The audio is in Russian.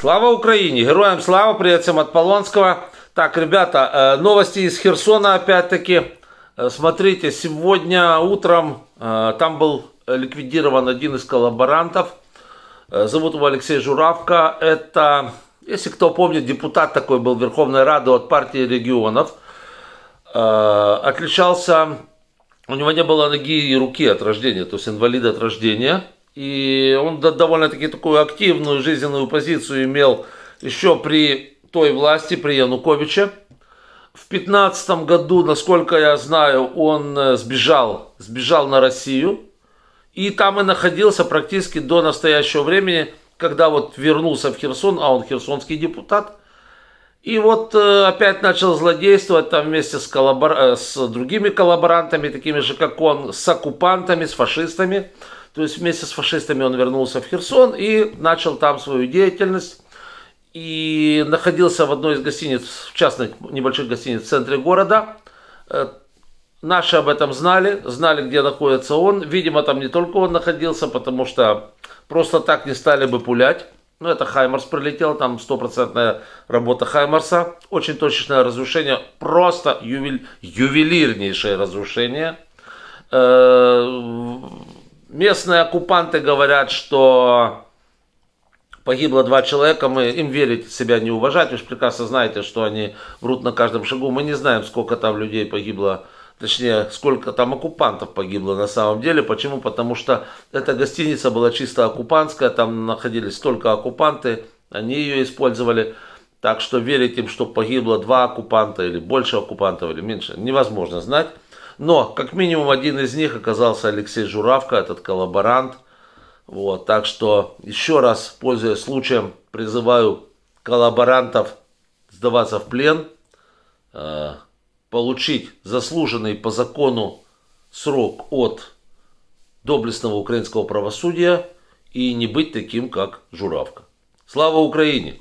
Слава Украине! Героям слава! Привет всем от Полонского. Так, ребята, э, новости из Херсона опять-таки. Э, смотрите, сегодня утром э, там был ликвидирован один из коллаборантов. Зовут его Алексей Журавка. Это, если кто помнит, депутат такой был Верховной Рады от партии регионов. Отличался, у него не было ноги и руки от рождения, то есть инвалид от рождения – и он довольно-таки такую активную жизненную позицию имел еще при той власти, при Януковиче. В 15 году, насколько я знаю, он э, сбежал, сбежал на Россию. И там и находился практически до настоящего времени, когда вот вернулся в Херсон, а он херсонский депутат. И вот э, опять начал злодействовать там вместе с, коллабор... Э, с другими коллаборантами, такими же как он, с оккупантами, с фашистами. То есть вместе с фашистами он вернулся в Херсон и начал там свою деятельность. И находился в одной из гостиниц, в частных небольших гостиниц в центре города. Э, наши об этом знали, знали, где находится он. Видимо, там не только он находился, потому что просто так не стали бы пулять. Ну, это Хаймарс прилетел, там стопроцентная работа Хаймарса. Очень точечное разрушение, просто ювель, ювелирнейшее разрушение. Э, Местные оккупанты говорят, что погибло два человека, мы им верить себя не уважать, вы же прекрасно знаете, что они врут на каждом шагу, мы не знаем, сколько там людей погибло, точнее, сколько там оккупантов погибло на самом деле, почему? Потому что эта гостиница была чисто оккупантская, там находились только оккупанты, они ее использовали, так что верить им, что погибло два оккупанта или больше оккупантов или меньше, невозможно знать. Но, как минимум, один из них оказался Алексей Журавко, этот коллаборант. Вот, так что, еще раз, пользуясь случаем, призываю коллаборантов сдаваться в плен, э, получить заслуженный по закону срок от доблестного украинского правосудия и не быть таким, как Журавка. Слава Украине!